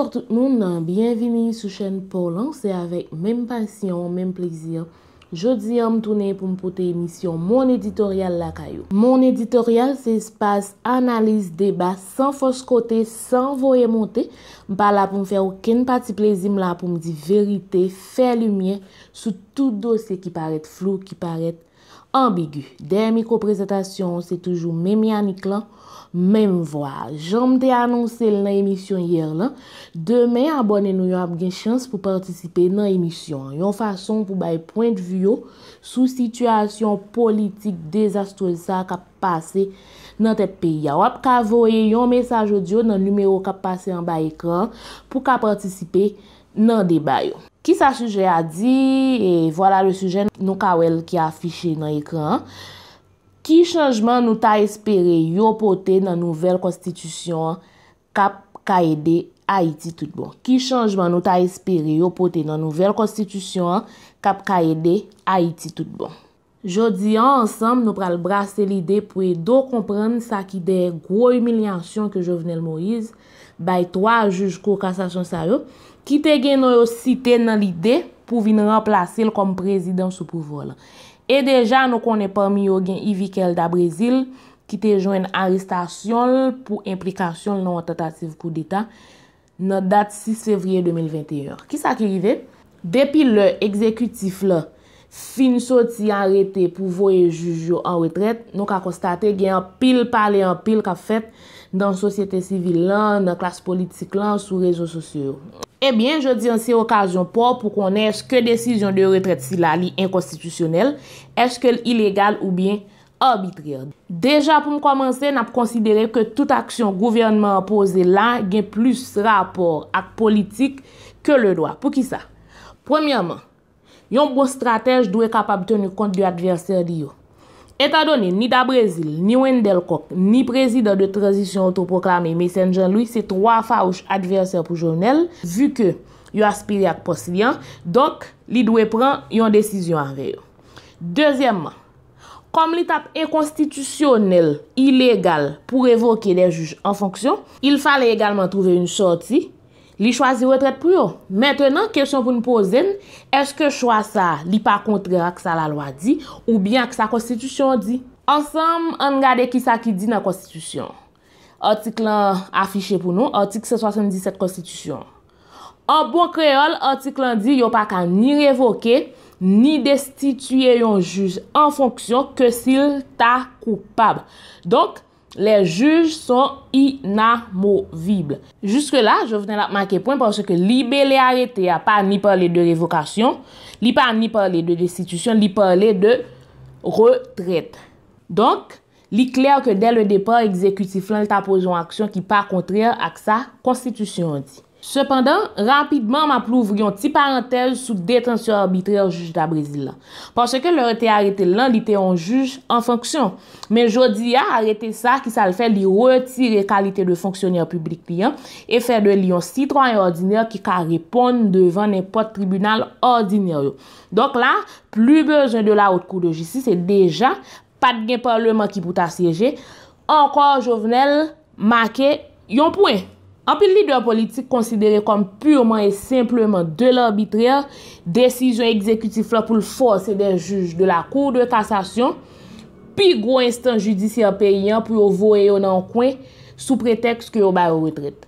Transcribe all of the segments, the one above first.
Sortout moun nan, bienvini sou chen Polan, se avek menm pasyon, menm plezyon, jodi an m toune pou m pou te emisyon Mon Editorial la kayo. Mon Editorial se espase analise, deba, san foskote, san voyemote, m pa la pou m fey ouken pati plezyon, la pou m di verite, fey lumye, sou tout dosye ki paret, flou ki paret. Ambigü, den mikoprezentasyon se toujou mèm yanik lan, mèm vwa. Jom te anonsel nan emisyon yer lan, demè abone nou yo ap gen chans pou partisipe nan emisyon. Yon fason pou baye point vyo sou situasyon politik dezastrosa kap pase nan te peyi. Wap kavoye yon mesaj odyo nan lumeyo kap pase an bay ekran pou kap partisipe nan debayon. Ki sa suje a di, e vwala le suje nou kawel ki a afishe nan ekran. Ki chanjman nou ta espere yo pote nan nouvel konstitusyon kap ka ede Haiti tout bon? Ki chanjman nou ta espere yo pote nan nouvel konstitusyon kap ka ede Haiti tout bon? Jodi an, ansam, nou pral brase lide pou e do kompran sa ki de gwo yumilyasyon ke jovenel Moïse baye 3 juj kou kasasyon sa yop. ki te gen nou yo site nan lide pou vin remplase l kom prezidans ou pouvo la. E deja nou konen pa mi yo gen Ivikel da Brezil ki te jwen aristasyon pou implikasyon nou an tatative kou dita nan dat 6 fevriye 2021. Ki sa ki rive? Depi le ekzekutif la finso ti anrete pou voye juj yo an wetret, nou ka konstate gen an pil pale an pil ka fet nan sosyete sivil la, nan klas politik la, sou rezo sosyo yo. Ebyen, eh jodi an se okasyon pou pou konèche ke desisyon de retret si la li inkonstitisyonel, eche ke l'ilegal ou bien arbitriade. Deja pou m komanse, nap konsidere ke tout aksyon gouvernment apose lan gen plus rapor ak politik ke le doa. Pou ki sa? Premyaman, yon bo stratej dwe kapab tenu kont di adverse di yo. Eta doni, ni da Brezil, ni Wendell Koch, ni prezident de transition autoproklame M. Jean-Louis, se 3 fawj adverse pou jounel, vu ke yo aspiri ak post-lien, donk li dwe pran yon desisyon anveyo. Dezyemman, kom li tap e konstitusyonel, ilegal, pou evoke de juj en fonksyon, il fale egalman touve yon sorti. Li chwazi wetret pou yo. Mètènen, kèchon pou nou pozen, eske chwa sa li pa kontrera ki sa la loa di ou byan ki sa konstitüsyon di? Ansem, an gade ki sa ki di nan konstitüsyon. Otik lan afiche pou nou, otik se 77 konstitüsyon. An bon kreol, otik lan di, yo pa ka ni revoke, ni destituye yon juz en fonksyon ke sil ta koupab. Donk, Les juges sont inamovibles. Jusque la, je venais la marquer point parce que li belé a été a pas ni parler de revocation, li pas ni parler de destitution, li parler de retraite. Donc, li clair que dès le départ exécutif, l'État pose une action qui part contraire à sa constitution. Sependan, rapidman ma plouvri yon ti parentel sou detensyon arbitrer juj da Brezil la. Pansè ke lor ete arete lan, li te yon juj an fonksyon. Men jodi ya arete sa ki sal fe li retire kalite de fonksyoner publik li yan e fe de li yon sitro an yon ordinyer ki ka repon devan en pot tribunal ordinyer yo. Donk la, plu bezon de la outkou do jisi, se deja pat gen parleman ki bouta seje, ankor jovenel make yon pouen. Anpil li dwa politik konsidere kom pureman e simpleman de l'arbitre, desisyon ekzekutif la pou l'fose de juj de la kou de kassasyon, pi gwo instant judisyon peyyan pou yo voye yo nan kwen sou preteks ki yo bayo retret.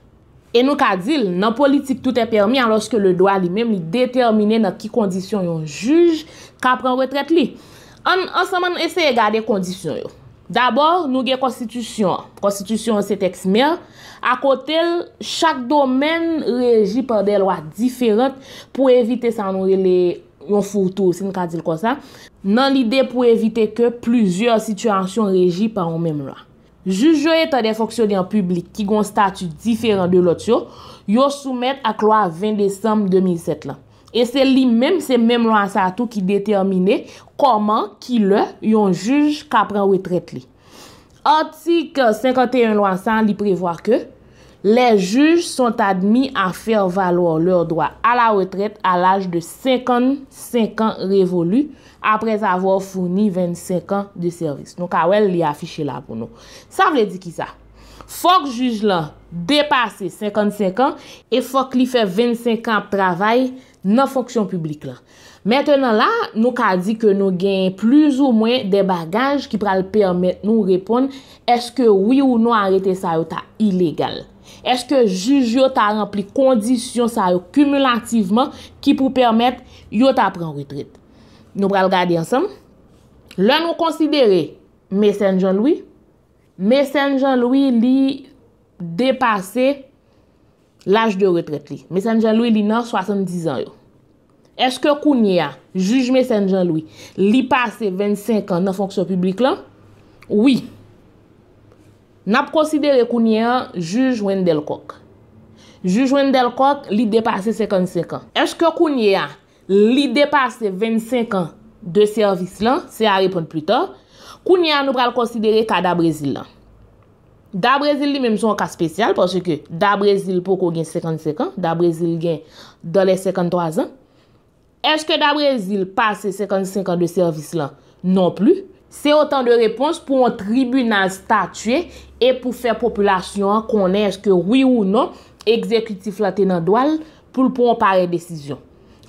E nou ka dil, nan politik tout e permi an loske le doa li menm li determine nan ki kondisyon yo juj ka pren retret li. An, anseman eseye gade kondisyon yo. Dabor nou gen konstitusyon an, konstitusyon an se teksmen an, Akotel, chak domen reji pa de lwa diferent pou evite sanonre le yon foutou sin ka dil konsan nan lide pou evite ke plusieurs situasyon reji pa yon menm lwa. Jujoye ta de foksyonyen publik ki gon statu diferent de lot yo, yo soumet ak lwa 20 Desem 2007 lan. E se li menm se menm lwa sa tou ki detemine koman ki le yon juj kapren wetret li. Antik 51-100 li prevwa ke, le juj son admi an fer valo lor doa a la wetret a laj de 55 an revolu apre zavou founi 25 an de servis. Nou ka wel li afiche la pou nou. Sa vle di ki sa, fok juj la depase 55 an e fok li fe 25 an travay nan fonksyon publik la. Mètènen la, nou ka di ke nou gen plus ou mwen de bagaj ki pral permèt nou repon, eske wè ou nou arète sa yo ta ilegal. Eske juj yo ta rempli kondisyon sa yo kumulativeman ki pou permèt yo ta pran retret. Nou pral gadi ansam. Lè nou konsidere mesen jan loui, mesen jan loui li depase l'aj de retret li. Mesen jan loui li nan 70 an yo. Eske kounye a, jujme Saint-Jean-Louis, li pase 25 an nan fonksyon publik lan? Oui. Nap konsidere kounye a jujwen Delcoq. Jujwen Delcoq li depase 55 an. Eske kounye a, li depase 25 an de servis lan? Se a repon pli tor. Kounye a nou pral konsidere ka da Brezil lan. Da Brezil li menm son ka spesyal, porsi ke da Brezil poko gen 55 an, da Brezil gen dole 53 an, Eske da Brezil pase 55 an de servis lan non pli? Se otan de repons pou an tribunal statye e pou fe populasyon konen eske oui ou non ekzekutif lan tenan doal pou l pou an pare desisyon.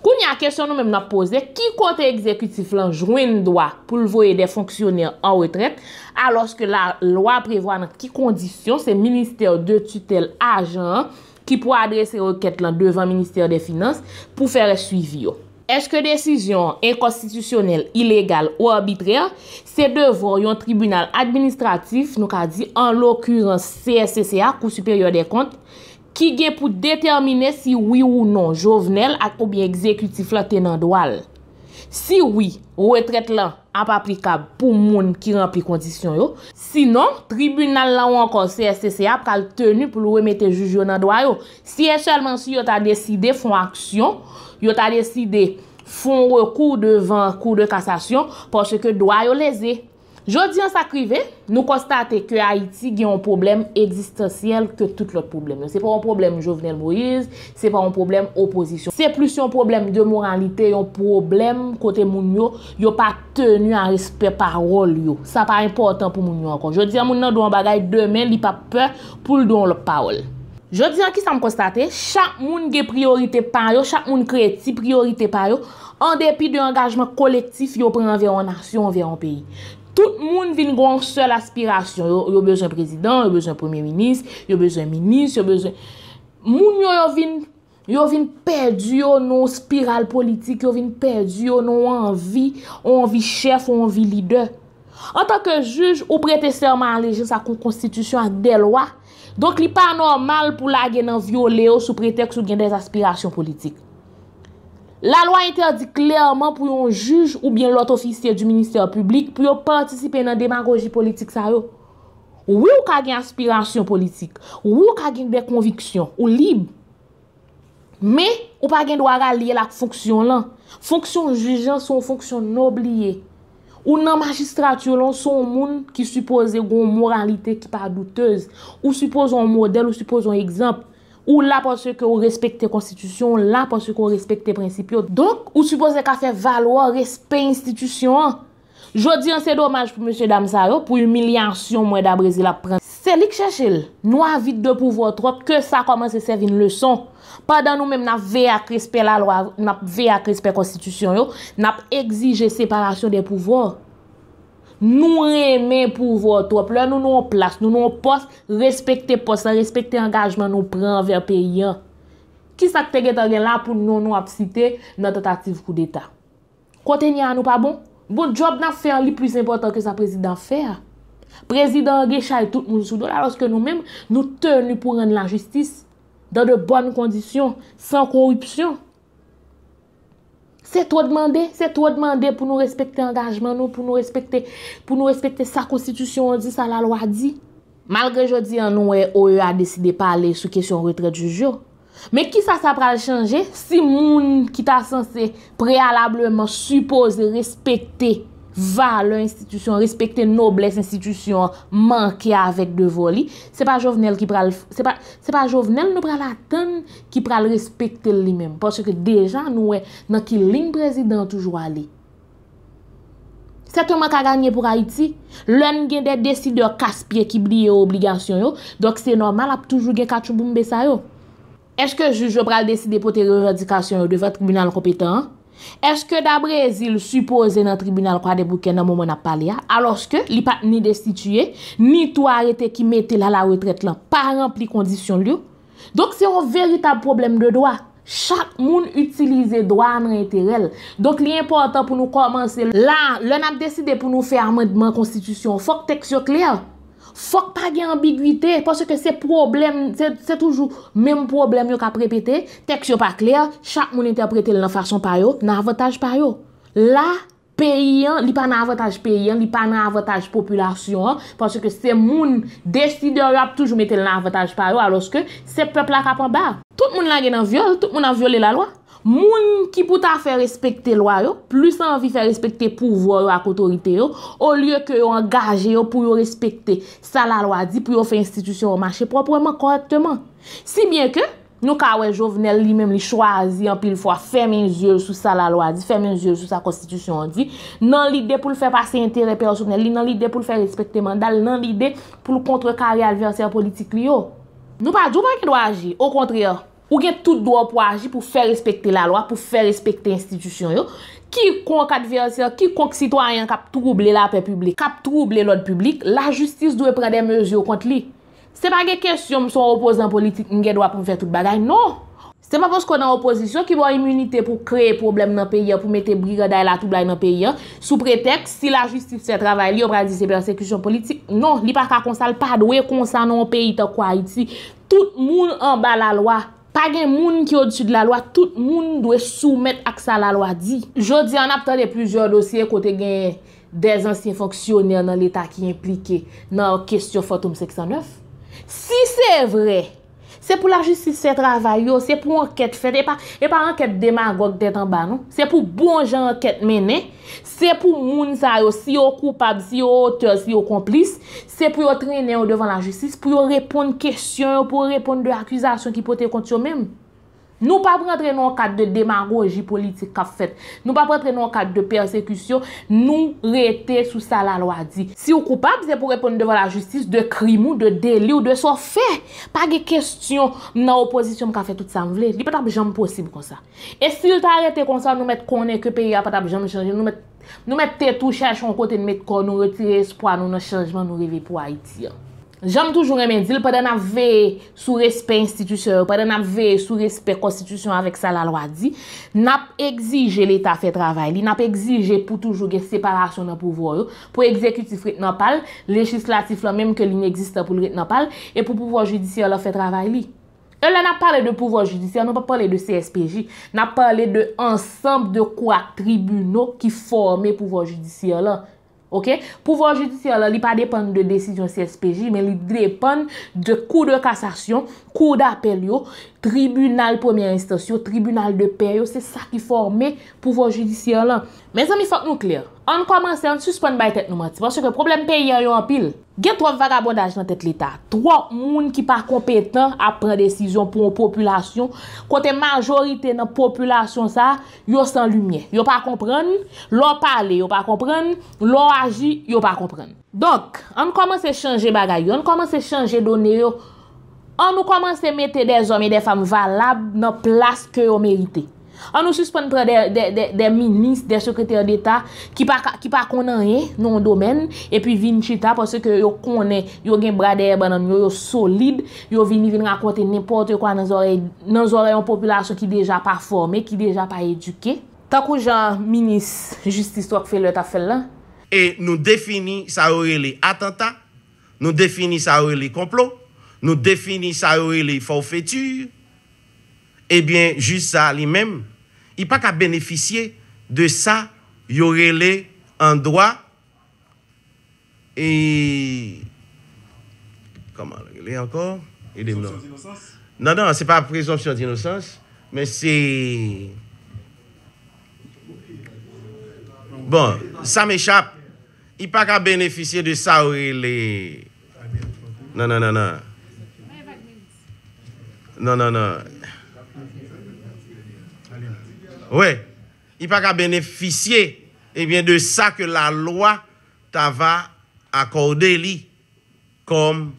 Koun ya kesyon nou menm nan pose, ki kote ekzekutif lan jwen doa pou l voye de fonksyoner an wetret aloske la loa prevwa nan ki kondisyon se minister de tutel ajan ki pou adrese roket lan devan minister de finance pou fe resuivi yo. Ejke desisyon enkonstitisyonel, ilegal ou arbitre, se devor yon tribunal administratif, nou ka di en l'okurans CSCCA, kou superior de kont, ki gen pou determine si wii ou non jovenel ak pou biye ekzekutif la tenan do al. Si wii, ou e tret lan ap aplikab pou moun ki rempli kondisyon yo. Sinon, tribunal la ou an konser se se ap kal tenu pou lou emete juj yo nan do ayo. Si eselman si yot a deside fon aksyon, yot a deside fon re kou devan kou de kasasyon, posye ke do ayo leze. Jodi an sa krive, nou konstate ke Haiti gen yon problem existensiyel ke tout lout problem yo. Se pa yon problem Jovenel Moïse, se pa yon problem oposisyon. Se plus yon problem de moralite, yon problem kote moun yo, yo pa tenu an respe parol yo. Sa pa important pou moun yo ankon. Jodi an moun nan douan bagay demen li pa pe pou lout douan lout parol. Jodi an ki sa m konstate, chak moun gen priorite pa yo, chak moun kreti priorite pa yo, an depi de yon engajman kolektif yo prenen veron nasyon, veron peyi. Tout moun vin gwen sel aspirasyon, yo bezwen prezident, yo bezwen premier minis, yo bezwen minis, yo bezwen... Moun yo yo vin, yo vin perdi yo nou spiral politik, yo vin perdi yo nou anvi, anvi chef, anvi lider. An tak ke juj, ou prete serman leje sa kon konstitusyon an de loa, donk li pa anormal pou la gen nan vyo leyo sou preteks ou gen des aspirasyon politik. La lwa interdi klerman pou yon juj ou bien lot ofisier di minister publik pou yon partisipe nan demagogi politik sa yo. Ou we ou kagen aspirasyon politik, ou we ou kagen dekonviksyon, ou lib. Me, ou pa gen dwa galiye lak fonksyon lan. Fonksyon jujanson, fonksyon nobliye. Ou nan magistratyon lan son moun ki suppose yon moralite ki pa doutez. Ou suppose yon model, ou suppose yon eksemp. Ou la pon se ke ou respekte konstitusyon, la pon se ke ou respekte prinsipyo. Donk, ou supose ka se valwa, respe institisyon. Jodi an se domaj pou M. Damzaro pou yu milyansyon mwen da Brezil ap pren. Se lik chèchèl, nou avit de pouvotrop, ke sa komanse serve yun lèson. Padan nou mèm nap ve a krespè la loy, nap ve a krespè konstitusyon yo, nap egzije separasyon de pouvotrop. Nou remen pou votop, lè nou nou an plas, nou nou an pos, respekte pos, respekte angajman nou pran ver pe yon. Ki sak teget an gen la pou nou nou ap site notat atif kou deta? Kote nye an nou pa bon? Bout job nan fè an li plus important ke sa prezident fè a. Prezident gen chay tout nou sou do la, loske nou men nou tèl nou pou rende la jistis, dan de bonn kondisyon, san korupsyon. Se to dmande, se to dmande pou nou respekte angajman nou, pou nou respekte sa konstitusyon di, sa la lwa di. Malgre jodi an nou e eh, ou e a deside pa ale sou kesyon retret jujou. Me ki sa sa pral chanje? Si moun ki ta sanse prealableman suppose respekte. Va lè institisyon, respekte noblesse institisyon manke avèk devò li. Se pa jovenel nou pral aten ki pral respekte li mèm. Paske dejan nou wè nan ki ling prezident toujwa li. Se touman ka gagne pou Haiti, lèn gen de desi de kaspye ki bliye ou obligasyon yo. Dok se normal ap toujou gen kachoum pou mbe sa yo. Echke jujou pral desi de pote revadikasyon yo devè tribunal kompetan? Eske da brezil suppose nan tribunal kwa debouke nan momo nap pale ya Aloske li pat ni destituye Ni tou arete ki mette la la wetret lan Par rempli kondisyon li yo Dok se yo veritab problem de doak Chak moun utilize doak nan eterel Dok li important pou nou komanse La lè nap deside pou nou fè amèdman konstitusyon Fok teksyo kliya Fok pa gen ambigwite, poske se problem, se toujou menm problem yo ka prepete, tek yo pa kler, chak moun interprete le nan fason pa yo, nan avotaj pa yo. La, peyen, li pa nan avotaj peyen, li pa nan avotaj populasyon, poske se moun desidere ap toujou mette le nan avotaj pa yo, aloske se pepla ka pa ba. Tout moun la gen nan viole, tout moun nan viole la lwa. Moun ki pou ta fè respekte loyo, plus anvi fè respekte pouvor yo ak otorite yo, ou lye ke yo engaje yo pou yo respekte sa la loy di, pou yo fè institisyon yo mache propreman, korekteman. Si bien ke, nou kawè jovenel li mèm li chwazi anpil fwa, fèmèn zye sou sa la loy di, fèmèn zye sou sa konstitusyon di, nan lide pou l fè pasen terè personel, li nan lide pou l fè respekte mandal, nan lide pou l kontre karyal viansè politik li yo. Nou pa djou pa ki do aji, ou kontriyo. Ou gen tout dwa pou aji pou fè respekte la lwa, pou fè respekte institisyon yo. Ki konk adverse, ki konk sitwanyan kap trouble la pe publik. Kap trouble lode publik, la justis dwe prende mezyon kont li. Se pa gen kesyon mson opozant politik, nge dwa pou fè tout bagay, non. Se pa fos konan opozisyon ki bon immunite pou kreye problem nan peyi an, pou mette briga day la tout blay nan peyi an. Sou preteks, si la justis fè travay li, yo bradi se persekusyon politik, non. Li pa kakonsal padwe konsan nan peyi ta kwa iti. Tout moun an ba la lwa. pa gen moun ki yo disu de la lwa, tout moun dwe soumet aksan la lwa di. Jodi, an ap talè plusieurs dossier kote gen desansyen fonksyoner nan l'Etat ki implike nan kestyon fotoun 609. Si se vre, Se pou la jistis se travaye yo, se pou anket fete, e pa anket dema gok detan ba nou. Se pou bon jan anket mene, se pou moun sa yo, si yo koupab, si yo otor, si yo komplis, se pou yo trene yo devan la jistis, pou yo repon kestyon, pou yo repon de akwizasyon ki pote kont yo menm. Nou pa prentre nou akad de demagoji politik ka fet, nou pa prentre nou akad de persekusyon, nou rete sou sa la lwa di. Si ou koupap, ze pou repon devan la justis de krim ou de deli ou de sofe, pa ge kestyon nan opozisyon m ka fet tout sa m vle, li pa ta bejam posib kon sa. E sil ta rete kon sa, nou met kon ekepe, ya pa ta bejam chanje, nou met te tou chanj kon kote, nou met kon nou retire espwa, nou nan chanjman, nou revi pou Haiti. Jam toujou remen dil, pa den ap ve sou respè institusyon, pa den ap ve sou respè konstitusyon avèk sa la loi di, nap egzije l'Etat fè travay li, nap egzije pou toujou gen separasyon nan pouvo yo, pou ekzekutif rit napal, legislatif la menm ke li n'existe pou rit napal, e pou pouvo judisyon la fè travay li. Elè nap pale de pouvo judisyon, nou pa pale de CSPJ, nap pale de ansampe de kwa tribuno ki forme pouvo judisyon la. Pouvo judisyon li pa depan de desisyon CSPJ, men li depan de kou de kasasyon, kou da apelyo, tribunal premier instasyon, tribunal de pae yo, se sa ki forme pou von judisyon lan. Men zan mi fok nou kler. An komanse, an suspon bay tet nou mati, pwase ke problem peye yo an pil. Gen trof vagabondaj nan tet l'Etat. Tro moun ki pa kompetan a pren desisyon pou an populasyon, kote majorite nan populasyon sa, yo san lumye. Yo pa kompran, lo pale, yo pa kompran, lo aji, yo pa kompran. Dok, an komanse chanje bagay yo, an komanse chanje donye yo, an nou komanse mette de zom e de fam valab nan plas ke yo merite. An nou suspende pre de de minis, de sekreter d'Etat ki pa konanye nou domen, e pi vin chita posè ke yo konen, yo gen brade e banan, yo yo solide, yo vin vin rakote nipote yo kwa nan zore nan zore yon populasyon ki deja pa formé, ki deja pa eduke. Takou jan, minis, justis, to ak fe le ta fel lan. E nou defini sa ou e li atentat, nou defini sa ou e li komplot, nous définissons ça, les forfaitures, eh bien, juste ça lui-même, il pas qu'à bénéficier de ça, il aurait les en droit et comment il est encore Non, Non, non, n'est pas présomption d'innocence, mais c'est bon, ça m'échappe. Il pas qu'à bénéficier de ça, il est... Non, non, non, non. Non, non, non. Oui. Il a pas bénéficier eh bien, de ça que la loi va accordé lui comme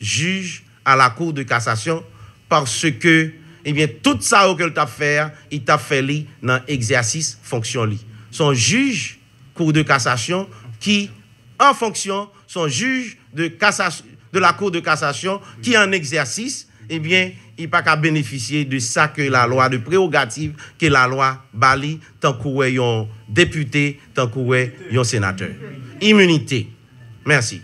juge à la Cour de cassation parce que eh bien, tout ça que t'a fait, il t'a fait lui dans l'exercice fonction Son juge, Cour de cassation, qui en fonction, son juge de, de la Cour de cassation, qui en exercice, eh bien, ki pa ka beneficye de sa ke la lo a de preogative ke la lo a bali tan kouwe yon depute, tan kouwe yon senate. Immunite. Mersi.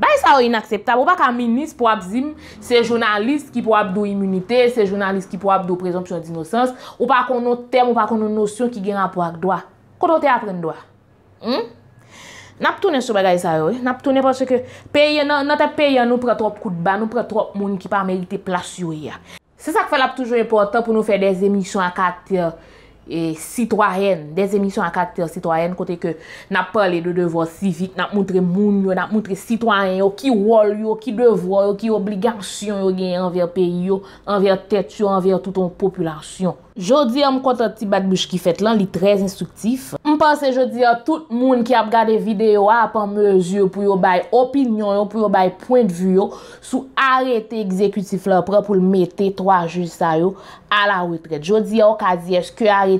Bay sa o inakseptab, ou pa ka minis pou ap zim, se jounalist ki pou ap do immunite, se jounalist ki pou ap do prezompsyon di nosans, ou pa kono tem, ou pa kono nosyon ki gen ap wak doa. Kodo te apren doa? Nap tounen soube gaye sa yo, eh? nap tounen pa se ke peye, nan te peye nou pre trop koutba, nou pre trop moun ki pa merite plasyo ya. Eh? Se sa ke felap toujou yon portan pou nou fe des emisyon akat ya. e sitwaryen, des emisyon ak akter sitwaryen kote ke nap pale de devor sivik, nap moutre moun yo, nap moutre sitwaryen yo, ki wol yo, ki devor yo, ki obligasyon yo genye anver peyo, anver tetyo, anver touton populasyon. Jodi am konta ti bat bouch ki fet lan, li trez instruktif. Mpase jodi a tout moun ki ap gade video ap an mezyo pou yo bay opinyon yo, pou yo bay pointe vyo, sou arete ekzekutif lor pra pou l mette 3 juz sa yo, ala wikret. Jodi a okazi eske arete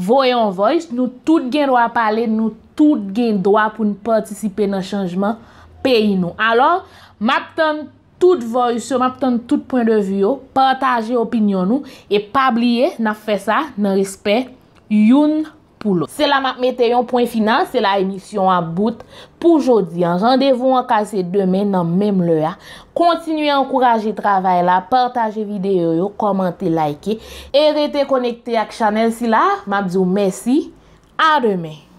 Voyon voice, nou tout gen do a pale, nou tout gen do a pou nou partisipe nan chanjman peyi nou. Alors, mapten tout voice, mapten tout point de vue yo, partaje opinyon nou, e pabliye, nan fe sa, nan respe, yon partaj. pou lò. Se la matmète yon pwen fina, se la emisyon ap bout pou jodi. An jandevou an kase demè nan mèm lò ya. Kontinuye an kouraje travè la, partaje videyo, komante, like, e rete konekte ak chanel si la. Mabzou, mèsi, an demè.